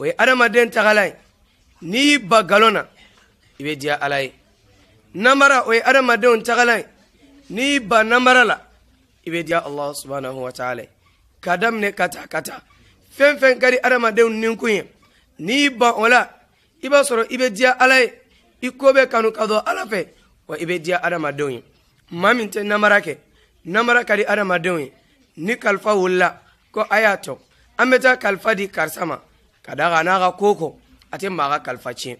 o ye adamaden tagala ye n'i y'i ba galon na i bɛ diya ala ye namara o ye adamadenw tagala ye n'i y'i ba namara la i bɛ diya allah subhanahu wa taala ye ka daminɛ ka taa ka taa fɛn fɛn ka adamadenw ninkun ye n'i y'i ban o la i b'a sɔrɔ i bɛ diya ala ye i ko bɛ kanu ka dɔn ala fɛ wa i bɛ diya adamadenw ye maa min tɛ namara kɛ namara ka di adamadenw ye ni kalifa wulila ko a y'a tɔ an bɛ taa kalifa di karisa ma ka da kan n'a ka ko ko a tɛ maa ka kalifa tiɲɛ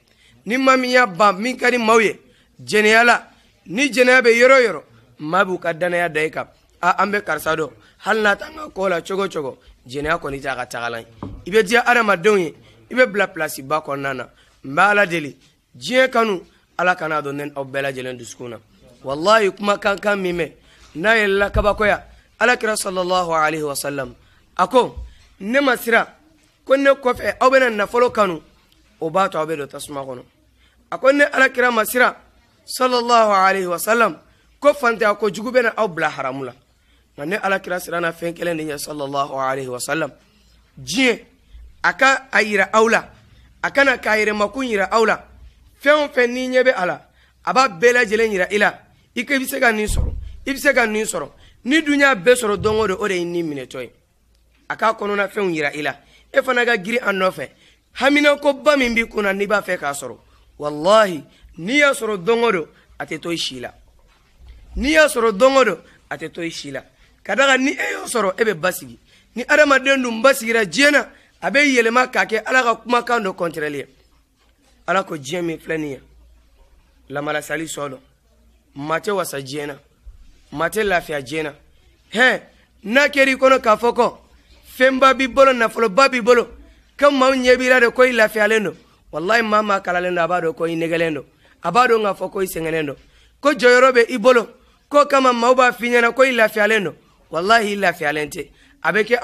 ni maa min y'a ban min ka di maaw ye jɛnɛya la ni jɛnɛya bɛ yɔrɔ o yɔrɔ maa b'u ka danaya da i kan a an bɛ karisa dɔn hali n'a t'an ka ko la cogo o cogo jɛnɛya kɔni t'a ka tagalan ye i bɛ diya adamadenw ye i bɛ bila pilasi ba kɔnɔna na n bɛ ala deli diɲɛ kanu ala kana dɔn ne aw bɛɛ lajɛlen dusukun na walahi kumakan kan min bɛ n'a yɛlɛla kabakoya alakira sɔlɔlɔhu alayhi wa sallam a ko ne ma siran ko ne kɔfɛ aw bɛna nafolo kanu o b'a to aw bɛ don tasuma kɔnɔ a ko ne alakira masira sallallahu alaihi wasallam ko fantanya ko jugu bɛna aw bila haramu la nka ne alakira siranna fɛn kelen de ɲɛ sallallahu alaihi wasallam diɲɛ a ka a yira aw la a kana k'a yɛrɛmakun yira aw la fɛn o fɛn n'i ɲɛ bɛ a la a b'a bɛɛ lajɛlen yira i la i ka i bɛ se ka nin sɔrɔ i bɛ se ka nin sɔrɔ ni dun y'a bɛɛ sɔrɔ don o don o de ye nin minɛtɔ ye a k'a kɔnɔna fɛnw yira i la e fana ka giri a nɔfɛ haminakoba min b'i kunna n'i b'a fɛ k'a sɔrɔ walahi n'i y'a sɔrɔ don o don a tɛ to i si la n'i y'a sɔrɔ don o don a tɛ to i si la ka d'a kan ni e y'o sɔrɔ e bɛ basigi ni adamaden dun basigira diɲɛ na a bɛ yɛlɛma k'a kɛ ala ka kumakan dɔ kɔntɛrɛli ye ala ko diɲɛ min filɛ nin ye lamalasali sɔ dɔn tɛ wasa diɲɛ na maa tɛ lafiya diɲɛ na hɛn n'a kɛr'i kɔnɔ k'a fɔ kɔ fɛnba b'i bolo nafoloba b'i bolo ka maaw ɲɛ b'i la de ko i lafiyalen don walahi maa maa kalalen don a b'a dɔn ko i negelen don a b'a dɔn k'a fɔ ko i sɛgɛnnen don ko jɔyɔrɔ bɛ i bolo k'o kama maaw b'a f'i ɲɛna ko i lafiyalen don walahi i lafiyalen tɛ a bɛ kɛ